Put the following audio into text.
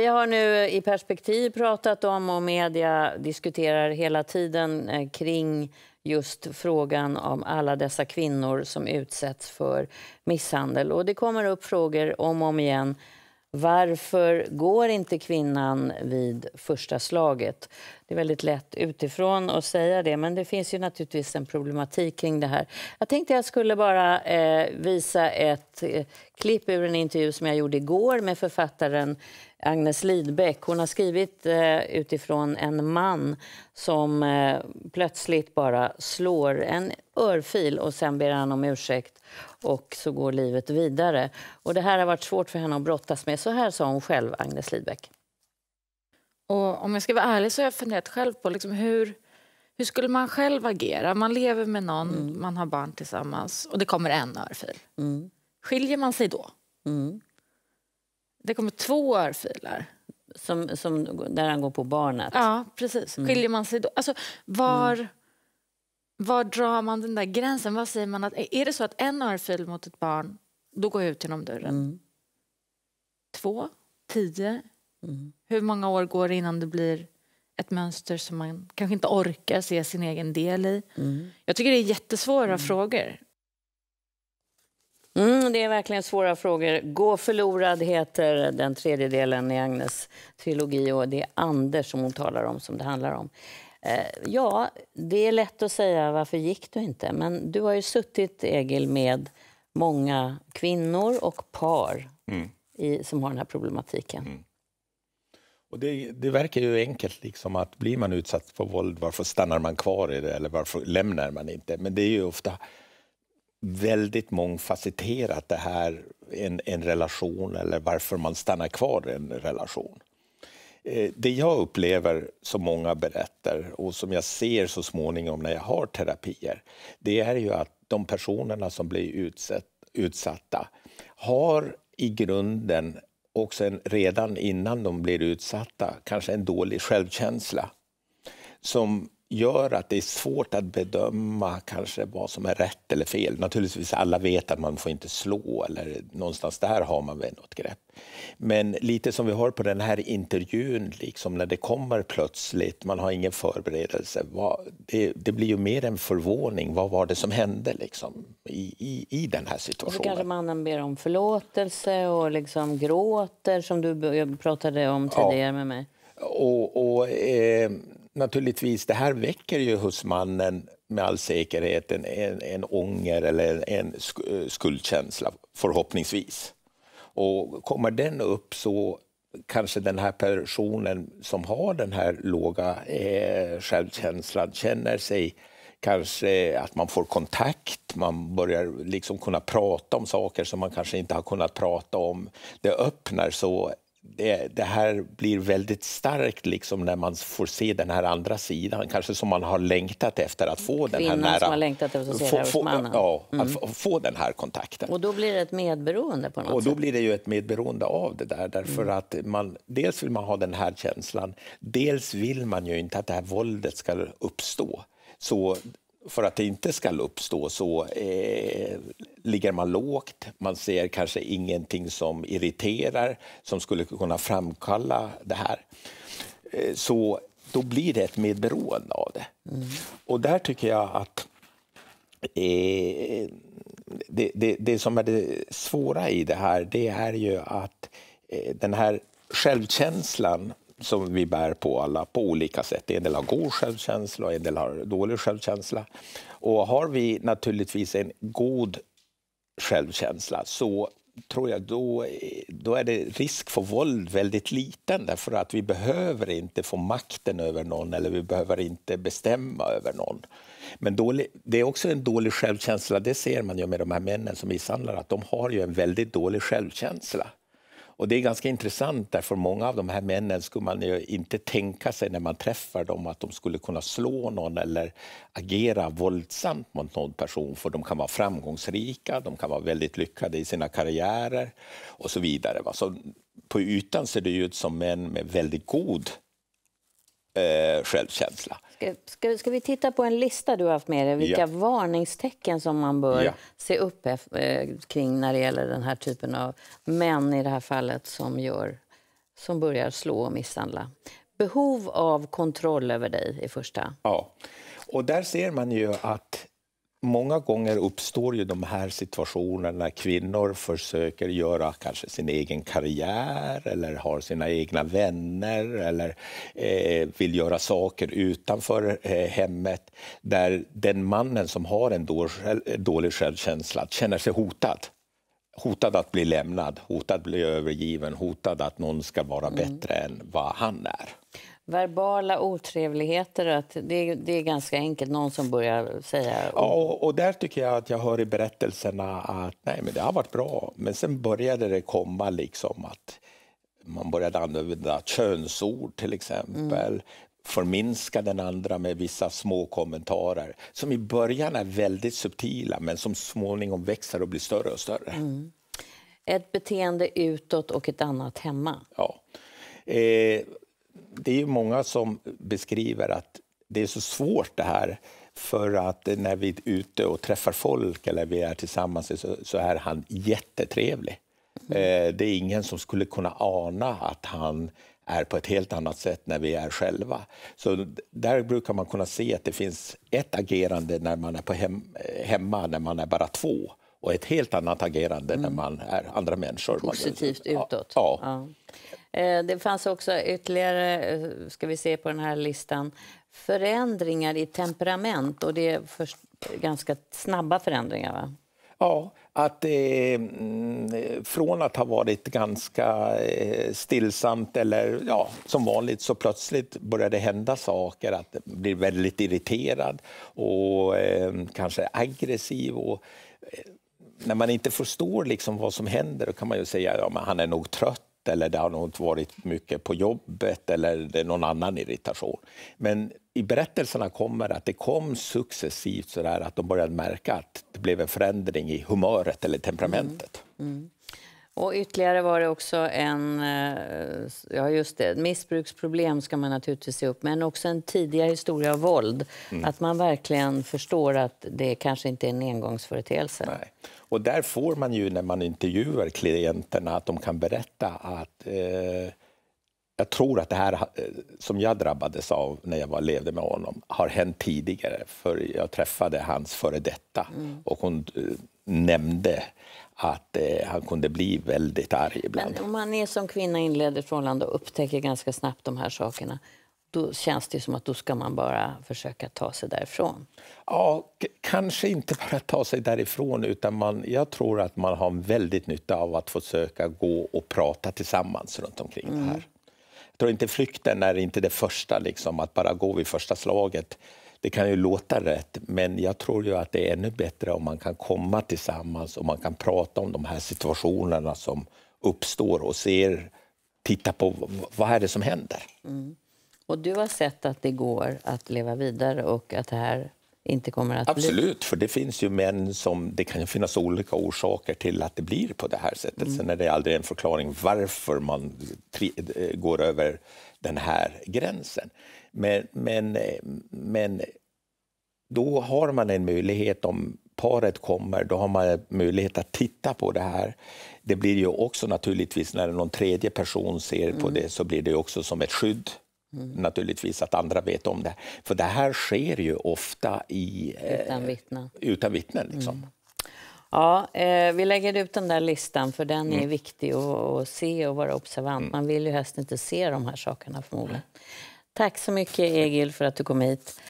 Vi har nu i perspektiv pratat om och media diskuterar hela tiden eh, kring just frågan om alla dessa kvinnor som utsätts för misshandel. Och det kommer upp frågor om och om igen varför går inte kvinnan vid första slaget? Det är väldigt lätt utifrån att säga det, men det finns ju naturligtvis en problematik kring det här. Jag tänkte jag skulle bara eh, visa ett eh, klipp ur en intervju som jag gjorde igår med författaren Agnes Lidbeck. Hon har skrivit eh, utifrån en man som eh, plötsligt bara slår en örfil och sen ber han om ursäkt och så går livet vidare. Och det här har varit svårt för henne att brottas med. Så här sa hon själv, Agnes Lidbeck. Och om jag ska vara ärlig så har jag funderat själv på liksom hur, hur skulle man själv agera? Man lever med någon, mm. man har barn tillsammans och det kommer en örfil. Mm. Skiljer man sig då? Mm. Det kommer två örfilar. Som, som, där han går på barnet? Ja, precis. Mm. Skiljer man sig då? Alltså, var mm var drar man den där gränsen? Vad säger man att, är det så att en örfil mot ett barn, då går jag ut genom dörren? Mm. Två? Tio? Mm. Hur många år går det innan det blir ett mönster som man kanske inte orkar se sin egen del i? Mm. Jag tycker det är jättesvåra mm. frågor. Mm, det är verkligen svåra frågor. Gå förlorad heter den tredje delen i Agnes trilogi och det är Anders som hon talar om som det handlar om. Eh, ja, det är lätt att säga varför gick du inte? Men du har ju suttit, Egil, med många kvinnor och par mm. i, som har den här problematiken. Mm. Och det, det, verkar ju enkelt, liksom att blir man utsatt för våld, varför stannar man kvar i det eller varför lämnar man inte? Men det är ju ofta väldigt mångfacetterat det här, en, en relation eller varför man stannar kvar i en relation. Eh, det jag upplever, som många berättar och som jag ser så småningom när jag har terapier, det är ju att de personerna som blir utsatt, utsatta har i grunden också en, redan innan de blir utsatta kanske en dålig självkänsla som gör att det är svårt att bedöma kanske vad som är rätt eller fel. Naturligtvis alla vet att man får inte slå eller någonstans där har man väl något grepp. Men lite som vi har på den här intervjun, liksom när det kommer plötsligt, man har ingen förberedelse. det, det blir ju mer en förvåning, vad var det som hände liksom, i, i, i den här situationen? Och så kanske mannen ber om förlåtelse och liksom gråter som du pratade om tidigare ja. med mig. Och, och eh, naturligtvis, det här väcker ju hos mannen med all säkerhet en, en, en ånger eller en eh, skuldkänsla, förhoppningsvis. Och kommer den upp så kanske den här personen som har den här låga eh, självkänslan känner sig kanske att man får kontakt, man börjar liksom kunna prata om saker som man kanske inte har kunnat prata om. Det öppnar så det, det, här blir väldigt starkt liksom när man får se den här andra sidan, kanske som man har längtat efter att få Kvinnan den här nära... som har längtat efter att se få, det få, mannen. Ja, mm. att få den här kontakten. Och då blir det ett medberoende på något Och då sätt. blir det ju ett medberoende av det där, därför mm. att man, dels vill man ha den här känslan, dels vill man ju inte att det här våldet ska uppstå. Så för att det inte ska uppstå så eh, ligger man lågt. Man ser kanske ingenting som irriterar, som skulle kunna framkalla det här. Eh, så då blir det ett medberoende av det. Mm. Och där tycker jag att eh, det, det, det, som är det svåra i det här, det är ju att eh, den här självkänslan som vi bär på alla på olika sätt. En del har god självkänsla och en del har dålig självkänsla. Och har vi naturligtvis en god självkänsla så tror jag då, då är det risk för våld väldigt liten därför att vi behöver inte få makten över någon eller vi behöver inte bestämma över någon. Men dålig, det är också en dålig självkänsla, det ser man ju med de här männen som misshandlar, att de har ju en väldigt dålig självkänsla. Och Det är ganska intressant, för många av de här männen skulle man inte tänka sig när man träffar dem att de skulle kunna slå någon eller agera våldsamt mot någon person, för de kan vara framgångsrika, de kan vara väldigt lyckade i sina karriärer och så vidare. Så på ytan ser det ut som män med väldigt god eh, självkänsla. Ska, ska, ska, vi titta på en lista du har haft med dig, vilka ja. varningstecken som man bör ja. se upp eh, kring när det gäller den här typen av män i det här fallet som, gör, som börjar slå och misshandla? Behov av kontroll över dig i första. Ja, och där ser man ju att många gånger uppstår ju de här situationerna när kvinnor försöker göra kanske sin egen karriär eller har sina egna vänner eller eh, vill göra saker utanför eh, hemmet där den mannen som har en dålig självkänsla känner sig hotad hotad att bli lämnad, hotad att bli övergiven, hotad att någon ska vara mm. bättre än vad han är verbala otrevligheter, att det, det, är ganska enkelt, någon som börjar säga... Ja, och, och, där tycker jag att jag hör i berättelserna att nej, men det har varit bra, men sen började det komma liksom att man började använda könsord till exempel, mm. förminska den andra med vissa små kommentarer som i början är väldigt subtila men som småningom växer och blir större och större. Mm. Ett beteende utåt och ett annat hemma. Ja. Eh, det är ju många som beskriver att det är så svårt det här för att när vi är ute och träffar folk eller vi är tillsammans så, så är han jättetrevlig. Mm. Eh, det är ingen som skulle kunna ana att han är på ett helt annat sätt när vi är själva. Så där brukar man kunna se att det finns ett agerande när man är på hem, eh, hemma, när man är bara två och ett helt annat agerande mm. när man är andra människor. Positivt utåt. Ja. ja. Eh, det fanns också ytterligare, eh, ska vi se på den här listan, förändringar i temperament och det är först ganska snabba förändringar va? Ja, att eh, mm, från att ha varit ganska eh, stillsamt eller ja, som vanligt så plötsligt börjar det hända saker, att blir väldigt irriterad och eh, kanske aggressiv. Och, eh, när man inte förstår liksom vad som händer då kan man ju säga att ja, han är nog trött eller det har nog inte varit mycket på jobbet eller det är någon annan irritation. Men i berättelserna kommer att det kom successivt så där att de började märka att det blev en förändring i humöret eller temperamentet. Mm. Mm. Och ytterligare var det också en, eh, ja just det, missbruksproblem ska man naturligtvis se upp men också en tidigare historia av våld. Mm. Att man verkligen förstår att det kanske inte är en engångsföreteelse. Nej. Och där får man ju när man intervjuar klienterna att de kan berätta att eh, jag tror att det här eh, som jag drabbades av när jag var, levde med honom har hänt tidigare för jag träffade hans före detta mm. och hon eh, nämnde att eh, han kunde bli väldigt arg ibland. Men om man är som kvinna inleder ett förhållande och upptäcker ganska snabbt de här sakerna, då känns det som att då ska man bara försöka ta sig därifrån. Ja, kanske inte bara ta sig därifrån, utan man, jag tror att man har väldigt nytta av att försöka gå och prata tillsammans runt omkring mm. det här. Jag tror inte flykten är inte det första, liksom, att bara gå vid första slaget det kan ju låta rätt, men jag tror ju att det är ännu bättre om man kan komma tillsammans och man kan prata om de här situationerna som uppstår och ser, titta på vad är det som händer. Mm. Och du har sett att det går att leva vidare och att det här inte kommer att Absolut, bli. för det finns ju män som... Det kan finnas olika orsaker till att det blir på det här sättet. Mm. Sen är det aldrig en förklaring varför man tri, eh, går över den här gränsen. Men, men, eh, men då har man en möjlighet, om paret kommer, då har man möjlighet att titta på det här. Det blir ju också naturligtvis, när någon tredje person ser mm. på det, så blir det också som ett skydd Mm. Naturligtvis att andra vet om det. För det här sker ju ofta i, eh, utan vittnen. Eh, utan vittnen liksom. mm. Ja, eh, vi lägger ut den där listan för den är mm. viktig att, att, se och vara observant. Mm. Man vill ju helst inte se de här sakerna förmodligen. Tack så mycket Egil för att du kom hit.